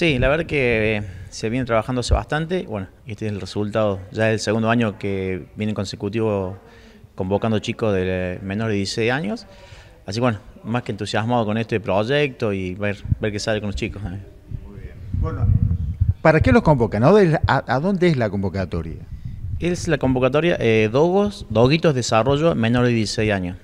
Sí, la verdad que eh, se viene trabajando hace bastante. Bueno, este es el resultado. Ya es el segundo año que viene consecutivo convocando chicos de eh, menores de 16 años. Así que bueno, más que entusiasmado con este proyecto y ver, ver qué sale con los chicos. Eh. Muy bien. Bueno, ¿para qué los convocan? ¿A, dónde es la convocatoria? Es la convocatoria Dogos, Doguitos Desarrollo Menores de 16 años.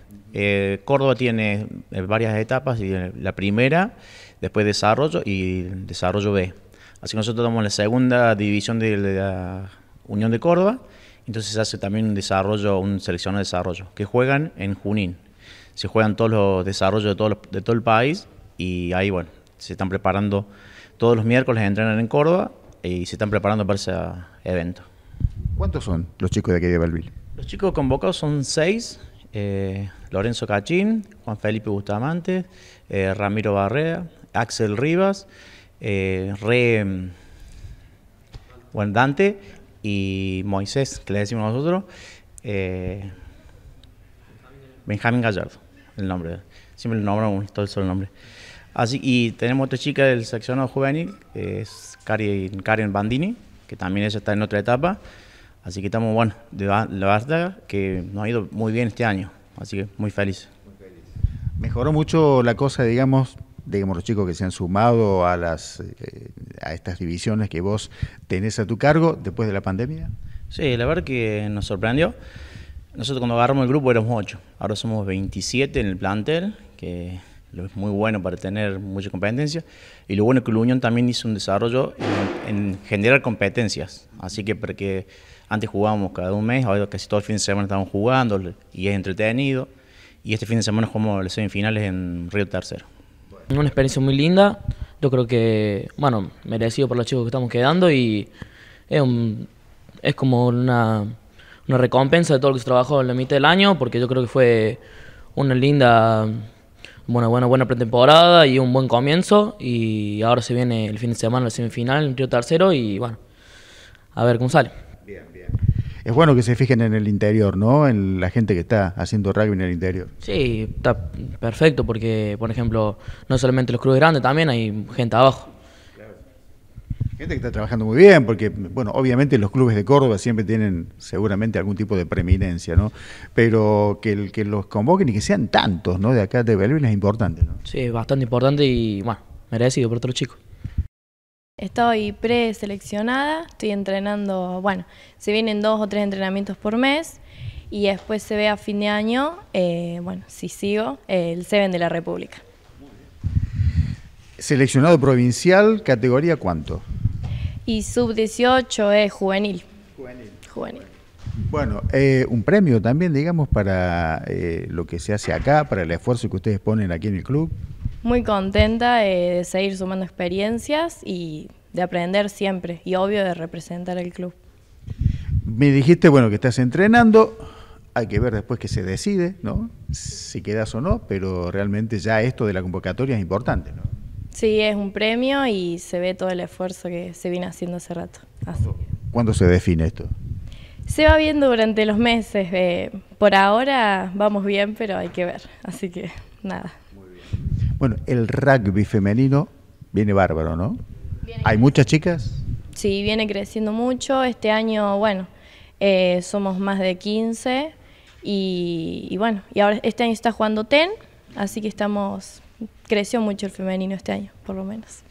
Córdoba tiene varias etapas y la primera después desarrollo y desarrollo B. Así que nosotros damos la segunda división de la Unión de Córdoba, entonces se hace también un desarrollo, un seleccionado de desarrollo, que juegan en Junín. Se juegan todos los desarrollos de todo, de todo el país y ahí, bueno, se están preparando, todos los miércoles entrenan en Córdoba y se están preparando para ese evento. ¿Cuántos son los chicos de aquí de Belville? Los chicos convocados son seis, eh, Lorenzo Cachín, Juan Felipe Bustamante, eh, Ramiro Barrea, Axel Rivas, eh, Re, Re Dante y Moisés, que le decimos nosotros, eh, Benjamín Gallardo, el nombre. Siempre le nombramos todo el solo nombre. Así, y tenemos otra chica del seccionado juvenil, es Karen, Bandini, que también ella está en otra etapa. Así que estamos, bueno, de la verdad que nos ha ido muy bien este año. Así que muy feliz. muy feliz. Mejoró mucho la cosa, digamos, digamos, los chicos que se han sumado a, las, eh, a estas divisiones que vos tenés a tu cargo después de la pandemia? Sí, la verdad que nos sorprendió. Nosotros cuando agarramos el grupo éramos 8, ahora somos 27 en el plantel, que es muy bueno para tener mucha competencia. Y lo bueno es que la Unión también hizo un desarrollo en, generar competencias. Así que porque antes jugábamos cada un mes, ahora casi todo el fin de semana estamos jugando y es entretenido. Y este fin de semana jugamos las semifinales en Río Tercero. Una experiencia muy linda, yo creo que, bueno, merecido por los chicos que estamos quedando y es, como una, una, recompensa de todo lo que se trabajó en la mitad del año, porque yo creo que fue una linda, buena buena, buena pretemporada y un buen comienzo y ahora se viene el fin de semana, la semifinal, el río tercero y bueno, a ver cómo sale. Bien, bien es bueno que se fijen en el interior, ¿no? En la gente que está haciendo rugby en el interior. Sí, está perfecto porque, por ejemplo, no solamente los clubes grandes, también hay gente abajo. Gente que está trabajando muy bien, porque, bueno, obviamente los clubes de Córdoba siempre tienen seguramente algún tipo de preeminencia, ¿no? Pero que, los convoquen y que sean tantos, ¿no? De acá de Belvin es importante, ¿no? Sí, bastante importante y, bueno, merecido por otro chico. Estoy preseleccionada, estoy entrenando, bueno, se vienen dos o tres entrenamientos por mes y después se ve a fin de año, eh, bueno, si sigo, el Seven de la República. Seleccionado provincial, categoría cuánto? Y sub-18 es juvenil. Juvenil. Bueno, eh, un premio también, digamos, para eh, lo que se hace acá, para el esfuerzo que ustedes ponen aquí en el club. Muy contenta eh, de seguir sumando experiencias y de aprender siempre y obvio de representar al club. Me dijiste, bueno, que estás entrenando, hay que ver después que se decide, ¿no? Si quedas o no, pero realmente ya esto de la convocatoria es importante, ¿no? Sí, es un premio y se ve todo el esfuerzo que se viene haciendo hace rato. ¿Cuándo se define esto? Se va viendo durante los meses. Eh, por ahora vamos bien, pero hay que ver. Así que nada. Bueno, el rugby femenino viene bárbaro, ¿no? ¿Hay muchas chicas? Sí, viene creciendo mucho. Este año, bueno, eh, somos más de 15 y, y, bueno, y ahora este año está jugando TEN, así que estamos, creció mucho el femenino este año, por lo menos.